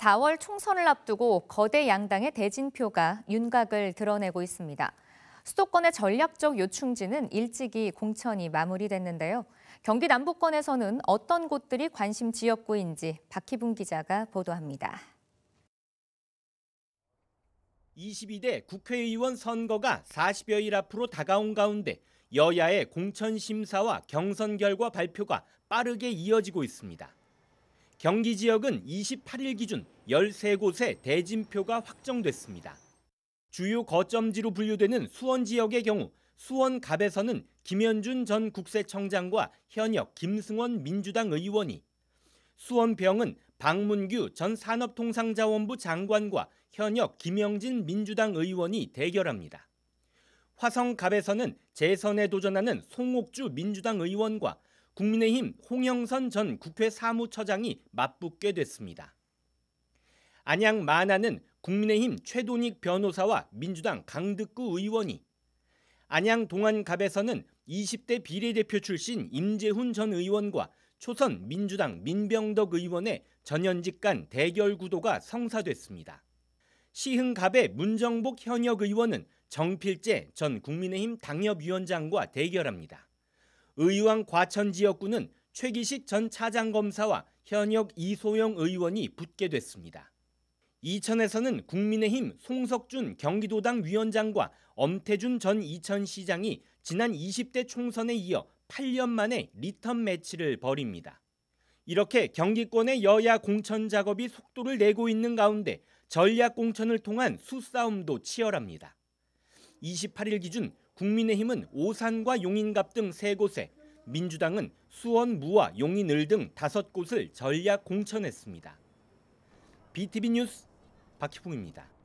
4월 총선을 앞두고 거대 양당의 대진표가 윤곽을 드러내고 있습니다. 수도권의 전략적 요충지는 일찍이 공천이 마무리됐는데요. 경기 남부권에서는 어떤 곳들이 관심 지역구인지 박희분 기자가 보도합니다. 22대 국회의원 선거가 40여일 앞으로 다가온 가운데 여야의 공천 심사와 경선 결과 발표가 빠르게 이어지고 있습니다. 경기 지역은 28일 기준 13곳에 대진표가 확정됐습니다. 주요 거점지로 분류되는 수원 지역의 경우 수원갑에서는 김현준 전 국세청장과 현역 김승원 민주당 의원이 수원병은 박문규 전 산업통상자원부 장관과 현역 김영진 민주당 의원이 대결합니다. 화성갑에서는 재선에 도전하는 송옥주 민주당 의원과 국민의힘 홍영선 전 국회 사무처장이 맞붙게 됐습니다. 안양 만하는 국민의힘 최돈익 변호사와 민주당 강득구 의원이 안양 동안갑에서는 20대 비례대표 출신 임재훈 전 의원과 초선 민주당 민병덕 의원의 전현직 간 대결 구도가 성사됐습니다. 시흥갑의 문정복 현역 의원은 정필재 전 국민의힘 당협위원장과 대결합니다. 의왕 과천 지역구는 최기식 전 차장검사와 현역 이소영 의원이 붙게 됐습니다. 이천에서는 국민의힘 송석준 경기도당 위원장과 엄태준 전 이천시장이 지난 20대 총선에 이어 8년 만에 리턴 매치를 벌입니다. 이렇게 경기권의 여야 공천 작업이 속도를 내고 있는 가운데 전략 공천을 통한 수싸움도 치열합니다. 28일 기준 국민의힘은 오산과 용인갑 등 세 곳에 민주당은 수원, 무와, 용인을 등 다섯 곳을 전략 공천했습니다. BTV 뉴스 박희풍입니다.